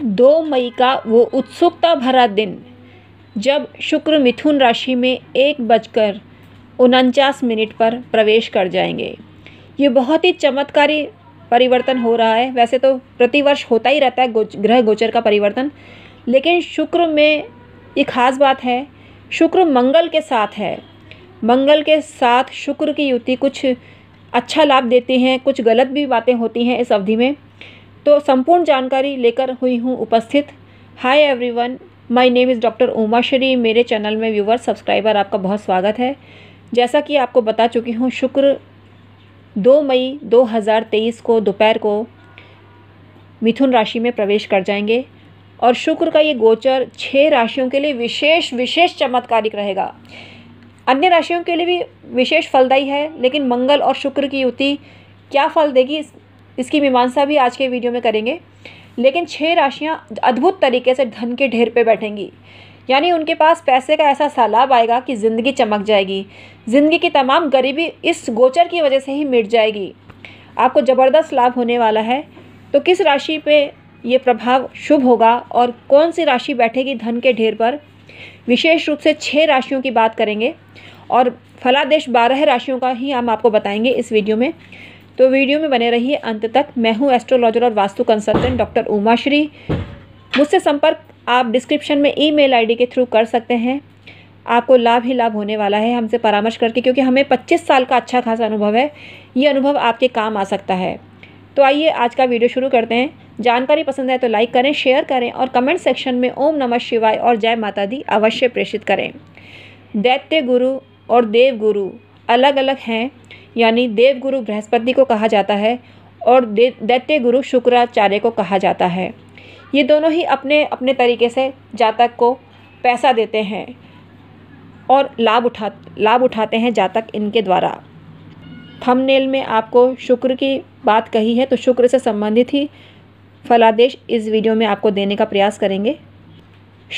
दो मई का वो उत्सुकता भरा दिन जब शुक्र मिथुन राशि में एक बजकर उनचास मिनट पर प्रवेश कर जाएंगे ये बहुत ही चमत्कारी परिवर्तन हो रहा है वैसे तो प्रतिवर्ष होता ही रहता है गोच, ग्रह गोचर का परिवर्तन लेकिन शुक्र में ये खास बात है शुक्र मंगल के साथ है मंगल के साथ शुक्र की युति कुछ अच्छा लाभ देती हैं कुछ गलत भी बातें होती हैं इस अवधि में तो संपूर्ण जानकारी लेकर हुई हूँ उपस्थित hi everyone my name is doctor Uma Shri मेरे चैनल में व्यूवर सब्सक्राइबर आपका बहुत स्वागत है जैसा कि आपको बता चुकी हूँ शुक्र दो मई 2023 को दोपहर को मिथुन राशि में प्रवेश कर जाएंगे और शुक्र का ये गोचर छः राशियों के लिए विशेष विशेष चमत्कारिक रहेगा अन्य राशियों के लिए भी विशेष फलदायी है लेकिन मंगल और शुक्र की युति क्या फल देगी इसकी मीमांसा भी आज के वीडियो में करेंगे लेकिन छः राशियाँ अद्भुत तरीके से धन के ढेर पे बैठेंगी यानी उनके पास पैसे का ऐसा सैलाब आएगा कि ज़िंदगी चमक जाएगी ज़िंदगी की तमाम गरीबी इस गोचर की वजह से ही मिट जाएगी आपको ज़बरदस्त लाभ होने वाला है तो किस राशि पे ये प्रभाव शुभ होगा और कौन सी राशि बैठेगी धन के ढेर पर विशेष रूप से छः राशियों की बात करेंगे और फलादेश बारह राशियों का ही हम आपको बताएंगे इस वीडियो में तो वीडियो में बने रहिए अंत तक मैं हूँ एस्ट्रोलॉजर और वास्तु कंसल्टेंट डॉक्टर उमाश्री मुझसे संपर्क आप डिस्क्रिप्शन में ई मेल के थ्रू कर सकते हैं आपको लाभ ही लाभ होने वाला है हमसे परामर्श करके क्योंकि हमें 25 साल का अच्छा खासा अनुभव है ये अनुभव आपके काम आ सकता है तो आइए आज का वीडियो शुरू करते हैं जानकारी पसंद आए तो लाइक करें शेयर करें और कमेंट सेक्शन में ओम नमः शिवाय और जय माता दी अवश्य प्रेषित करें दैत्य गुरु और देव गुरु अलग अलग हैं यानी देव गुरु बृहस्पति को कहा जाता है और दैत्य गुरु शुक्राचार्य को कहा जाता है ये दोनों ही अपने अपने तरीके से जातक को पैसा देते हैं और लाभ उठा लाभ उठाते हैं जातक इनके द्वारा थंबनेल में आपको शुक्र की बात कही है तो शुक्र से संबंधित ही फलादेश इस वीडियो में आपको देने का प्रयास करेंगे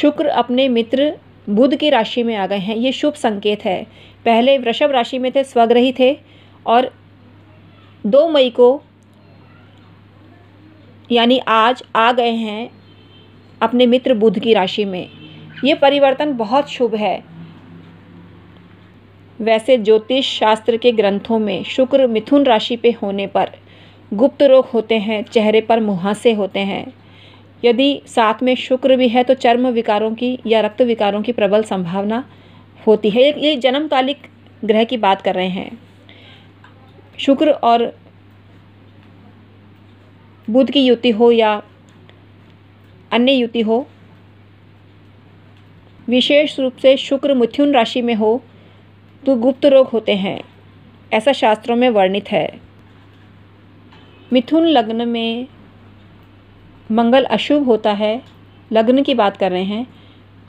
शुक्र अपने मित्र बुध की राशि में आ गए हैं ये शुभ संकेत है पहले वृषभ राशि में थे स्वग्रही थे और दो मई को यानी आज आ गए हैं अपने मित्र बुध की राशि में ये परिवर्तन बहुत शुभ है वैसे ज्योतिष शास्त्र के ग्रंथों में शुक्र मिथुन राशि पे होने पर गुप्त रोग होते हैं चेहरे पर मुहासे होते हैं यदि साथ में शुक्र भी है तो चर्म विकारों की या रक्त विकारों की प्रबल संभावना होती है ये जन्मकालिक ग्रह की बात कर रहे हैं शुक्र और बुध की युति हो या अन्य युति हो विशेष रूप से शुक्र मिथुन राशि में हो तो गुप्त रोग होते हैं ऐसा शास्त्रों में वर्णित है मिथुन लग्न में मंगल अशुभ होता है लग्न की बात कर रहे हैं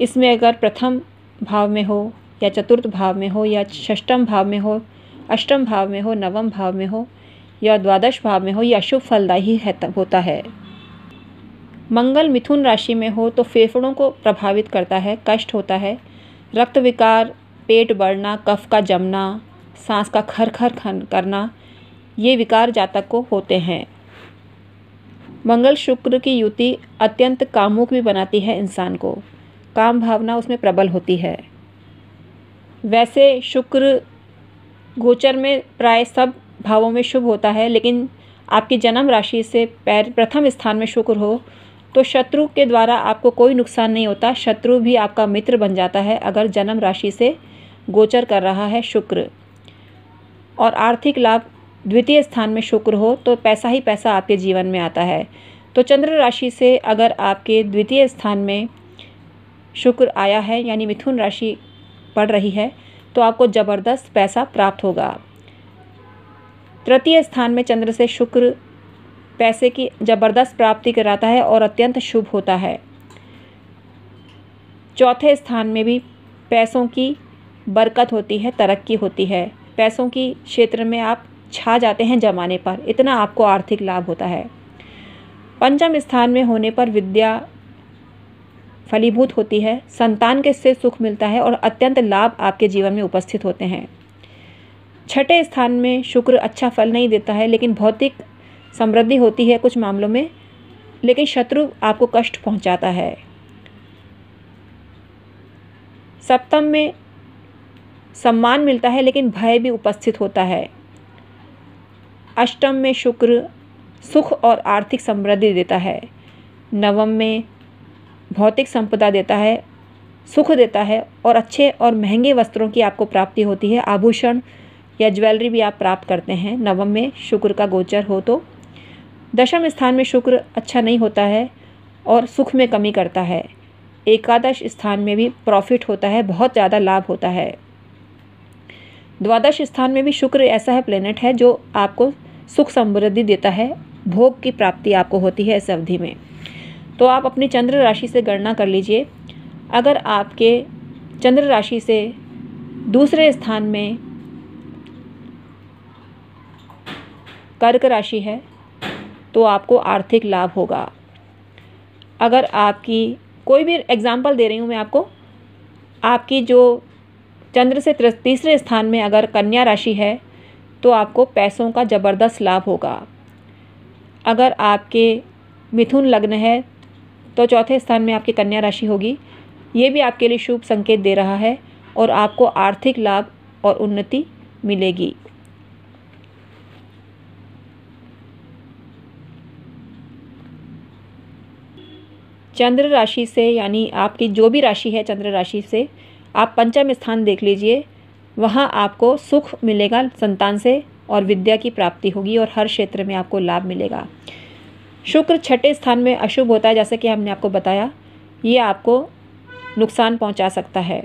इसमें अगर प्रथम भाव में हो या चतुर्थ भाव में हो या षष्टम भाव में हो अष्टम भाव में हो नवम भाव में हो या द्वादश भाव में हो यह अशुभ फलदायी होता है मंगल मिथुन राशि में हो तो फेफड़ों को प्रभावित करता है कष्ट होता है रक्त विकार पेट बढ़ना कफ का जमना सांस का खर खर खन करना ये विकार जातक को होते हैं मंगल शुक्र की युति अत्यंत कामुक भी बनाती है इंसान को काम भावना उसमें प्रबल होती है वैसे शुक्र गोचर में प्राय सब भावों में शुभ होता है लेकिन आपकी जन्म राशि से पैर प्रथम स्थान में शुक्र हो तो शत्रु के द्वारा आपको कोई नुकसान नहीं होता शत्रु भी आपका मित्र बन जाता है अगर जन्म राशि से गोचर कर रहा है शुक्र और आर्थिक लाभ द्वितीय स्थान में शुक्र हो तो पैसा ही पैसा आपके जीवन में आता है तो चंद्र राशि से अगर आपके द्वितीय स्थान में शुक्र आया है यानी मिथुन राशि पड़ रही है तो आपको ज़बरदस्त पैसा प्राप्त होगा तृतीय स्थान में चंद्र से शुक्र पैसे की ज़बरदस्त प्राप्ति कराता है और अत्यंत शुभ होता है चौथे स्थान में भी पैसों की बरकत होती है तरक्की होती है पैसों की क्षेत्र में आप छा जाते हैं जमाने पर इतना आपको आर्थिक लाभ होता है पंचम स्थान में होने पर विद्या फलीभूत होती है संतान के से सुख मिलता है और अत्यंत लाभ आपके जीवन में उपस्थित होते हैं छठे स्थान में शुक्र अच्छा फल नहीं देता है लेकिन भौतिक समृद्धि होती है कुछ मामलों में लेकिन शत्रु आपको कष्ट पहुंचाता है सप्तम में सम्मान मिलता है लेकिन भय भी उपस्थित होता है अष्टम में शुक्र सुख और आर्थिक समृद्धि देता है नवम में भौतिक संपदा देता है सुख देता है और अच्छे और महंगे वस्त्रों की आपको प्राप्ति होती है आभूषण या ज्वेलरी भी आप प्राप्त करते हैं नवम में शुक्र का गोचर हो तो दशम स्थान में शुक्र अच्छा नहीं होता है और सुख में कमी करता है एकादश स्थान में भी प्रॉफिट होता है बहुत ज़्यादा लाभ होता है द्वादश स्थान में भी शुक्र ऐसा है प्लेनेट है जो आपको सुख समृद्धि देता है भोग की प्राप्ति आपको होती है इस अवधि में तो आप अपनी चंद्र राशि से गणना कर लीजिए अगर आपके चंद्र राशि से दूसरे स्थान में कर्क राशि है तो आपको आर्थिक लाभ होगा अगर आपकी कोई भी एग्ज़ाम्पल दे रही हूँ मैं आपको आपकी जो चंद्र से तीसरे स्थान में अगर कन्या राशि है तो आपको पैसों का ज़बरदस्त लाभ होगा अगर आपके मिथुन लग्न है तो चौथे स्थान में आपकी कन्या राशि होगी ये भी आपके लिए शुभ संकेत दे रहा है और आपको आर्थिक लाभ और उन्नति मिलेगी चंद्र राशि से यानी आपकी जो भी राशि है चंद्र राशि से आप पंचम स्थान देख लीजिए वहाँ आपको सुख मिलेगा संतान से और विद्या की प्राप्ति होगी और हर क्षेत्र में आपको लाभ मिलेगा शुक्र छठे स्थान में अशुभ होता है जैसे कि हमने आपको बताया ये आपको नुकसान पहुंचा सकता है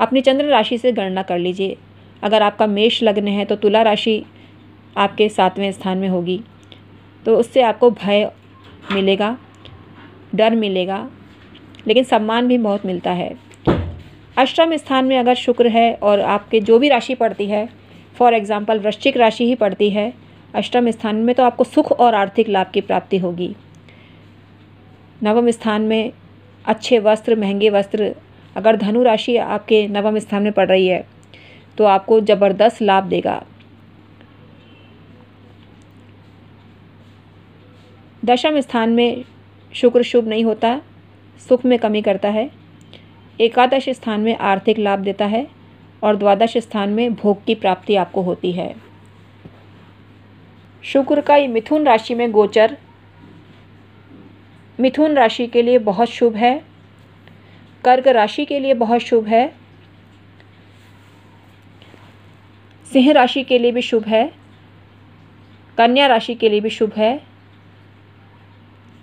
अपनी चंद्र राशि से गणना कर लीजिए अगर आपका मेष लग्न है तो तुला राशि आपके सातवें स्थान में होगी तो उससे आपको भय मिलेगा डर मिलेगा लेकिन सम्मान भी बहुत मिलता है अष्टम स्थान में अगर शुक्र है और आपके जो भी राशि पड़ती है फॉर एग्ज़ाम्पल वृश्चिक राशि ही पड़ती है अष्टम स्थान में तो आपको सुख और आर्थिक लाभ की प्राप्ति होगी नवम स्थान में अच्छे वस्त्र महंगे वस्त्र अगर धनु राशि आपके नवम स्थान में पड़ रही है तो आपको ज़बरदस्त लाभ देगा दशम स्थान में शुक्र शुभ नहीं होता सुख में कमी करता है एकादश स्थान में आर्थिक लाभ देता है और द्वादश स्थान में भोग की प्राप्ति आपको होती है शुक्र का ये मिथुन राशि में गोचर मिथुन राशि के लिए बहुत शुभ है कर्क राशि के लिए बहुत शुभ है सिंह राशि के लिए भी शुभ है कन्या राशि के लिए भी शुभ है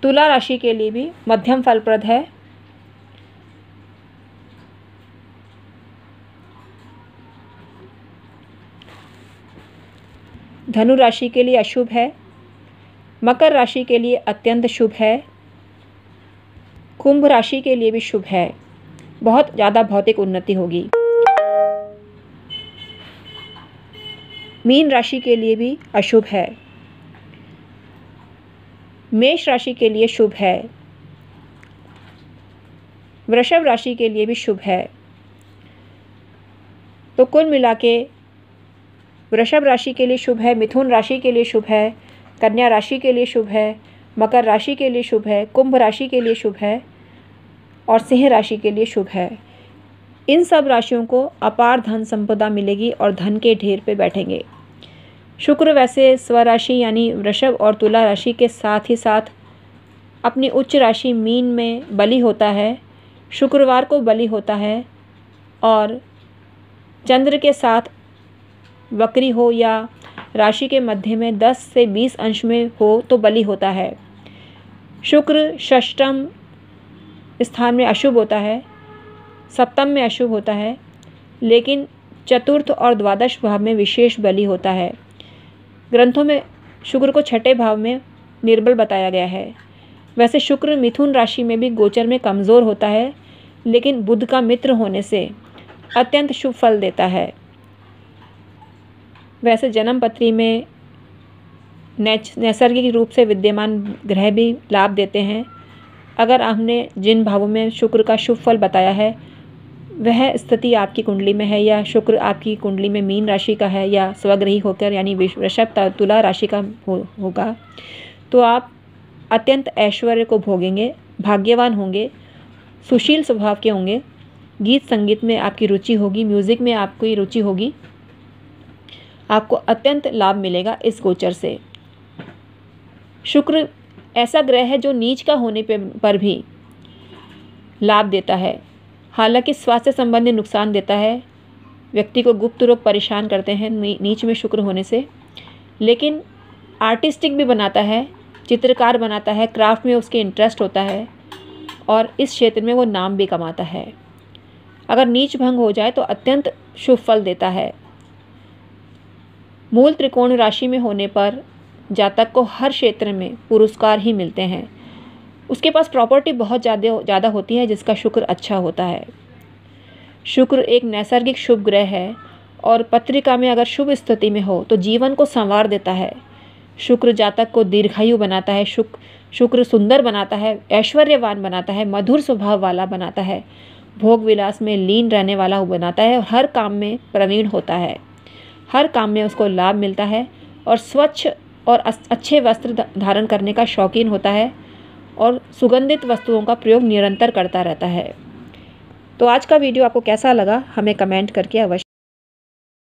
तुला राशि के लिए भी मध्यम फलप्रद है धनु राशि के लिए अशुभ है मकर राशि के लिए अत्यंत शुभ है कुंभ राशि के लिए भी शुभ है बहुत ज़्यादा भौतिक उन्नति होगी मीन राशि के लिए भी अशुभ है मेष राशि के लिए शुभ है वृषभ राशि के लिए भी शुभ है तो कुल मिला के वृषभ राशि के लिए शुभ है मिथुन राशि के लिए शुभ है कन्या राशि के लिए शुभ है मकर राशि के लिए शुभ है कुंभ राशि के लिए शुभ है और सिंह राशि के लिए शुभ है इन सब राशियों को अपार धन संपदा मिलेगी और धन के ढेर पे बैठेंगे शुक्र वैसे स्वराशि यानी वृषभ और तुला राशि के साथ ही साथ अपनी उच्च राशि मीन में बलि होता है शुक्रवार को बलि होता है और चंद्र के साथ वक्री हो या राशि के मध्य में 10 से 20 अंश में हो तो बलि होता है शुक्र षष्टम स्थान में अशुभ होता है सप्तम में अशुभ होता है लेकिन चतुर्थ और द्वादश भाव में विशेष बलि होता है ग्रंथों में शुक्र को छठे भाव में निर्बल बताया गया है वैसे शुक्र मिथुन राशि में भी गोचर में कमज़ोर होता है लेकिन बुध का मित्र होने से अत्यंत शुभ फल देता है वैसे जन्म पत्री में नैसर्गिक रूप से विद्यमान ग्रह भी लाभ देते हैं अगर हमने जिन भावों में शुक्र का शुभ फल बताया है वह स्थिति आपकी कुंडली में है या शुक्र आपकी कुंडली में मीन राशि का है या स्वग्रही होकर यानी वृषभ तुला राशि का हो, होगा तो आप अत्यंत ऐश्वर्य को भोगेंगे भाग्यवान होंगे सुशील स्वभाव के होंगे गीत संगीत में आपकी रुचि होगी म्यूज़िक में आपकी रुचि होगी आपको अत्यंत लाभ मिलेगा इस गोचर से शुक्र ऐसा ग्रह है जो नीच का होने पर भी लाभ देता है हालांकि स्वास्थ्य संबंधी नुकसान देता है व्यक्ति को गुप्त रोग परेशान करते हैं नीच में शुक्र होने से लेकिन आर्टिस्टिक भी बनाता है चित्रकार बनाता है क्राफ्ट में उसके इंटरेस्ट होता है और इस क्षेत्र में वो नाम भी कमाता है अगर नीच भंग हो जाए तो अत्यंत शुभ फल देता है मूल त्रिकोण राशि में होने पर जातक को हर क्षेत्र में पुरस्कार ही मिलते हैं उसके पास प्रॉपर्टी बहुत ज़्यादा ज़्यादा होती है जिसका शुक्र अच्छा होता है शुक्र एक नैसर्गिक शुभ ग्रह है और पत्रिका में अगर शुभ स्थिति में हो तो जीवन को संवार देता है शुक्र जातक को दीर्घायु बनाता है शुक्र शुक्र सुंदर बनाता है ऐश्वर्यवान बनाता है मधुर स्वभाव वाला बनाता है भोग विलास में लीन रहने वाला बनाता है और हर काम में प्रवीण होता है हर काम में उसको लाभ मिलता है और स्वच्छ और अच्छे वस्त्र धारण करने का शौकीन होता है और सुगंधित वस्तुओं का प्रयोग निरंतर करता रहता है तो आज का वीडियो आपको कैसा लगा हमें कमेंट करके अवश्य